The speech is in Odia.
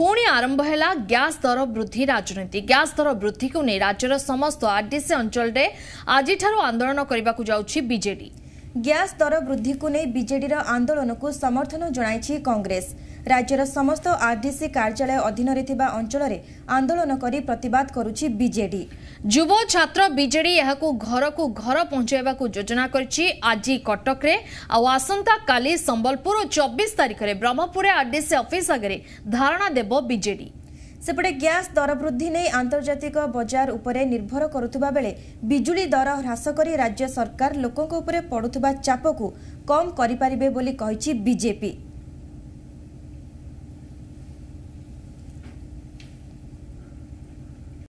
ପୁଣି ଆରମ୍ଭ ହେଲା ଗ୍ୟାସ୍ ଦର ବୃଦ୍ଧି ରାଜନୀତି ଗ୍ୟାସ୍ ଦର ବୃଦ୍ଧିକୁ ନେଇ ରାଜ୍ୟର ସମସ୍ତ ଆର୍ଡିସି ଅଞ୍ଚଳରେ ଆଜିଠାରୁ ଆନ୍ଦୋଳନ କରିବାକୁ ଯାଉଛି ବିଜେଡି ଗ୍ୟାସ୍ ଦର ବୃଦ୍ଧିକୁ ନେଇ ବିଜେଡ଼ିର ଆନ୍ଦୋଳନକୁ ସମର୍ଥନ ଜଣାଇଛି କଂଗ୍ରେସ ରାଜ୍ୟର ସମସ୍ତ ଆର୍ଡିସି କାର୍ଯ୍ୟାଳୟ ଅଧୀନରେ ଥିବା ଅଞ୍ଚଳରେ ଆନ୍ଦୋଳନ କରି ପ୍ରତିବାଦ କରୁଛି ବିଜେଡି ଯୁବ ଛାତ୍ର ବିଜେଡି ଏହାକୁ ଘରକୁ ଘର ପହଞ୍ଚାଇବାକୁ ଯୋଜନା କରିଛି ଆଜି କଟକରେ ଆଉ ଆସନ୍ତାକାଲି ସମ୍ବଲପୁର ଓ ଚବିଶ ତାରିଖରେ ବ୍ରହ୍ମପୁରରେ ଆର୍ଡିସି ଅଫିସ୍ ଆଗରେ ଧାରଣା ଦେବ ବିଜେଡି ସେପଟେ ଗ୍ୟାସ୍ ଦର ବୃଦ୍ଧି ନେଇ ଆନ୍ତର୍ଜାତିକ ବଜାର ଉପରେ ନିର୍ଭର କରୁଥିବା ବେଳେ ବିଜୁଳି ଦର ହ୍ରାସ କରି ରାଜ୍ୟ ସରକାର ଲୋକଙ୍କ ଉପରେ ପଡ଼ୁଥିବା ଚାପକୁ କମ୍ କରିପାରିବେ ବୋଲି କହିଛି ବିଜେପି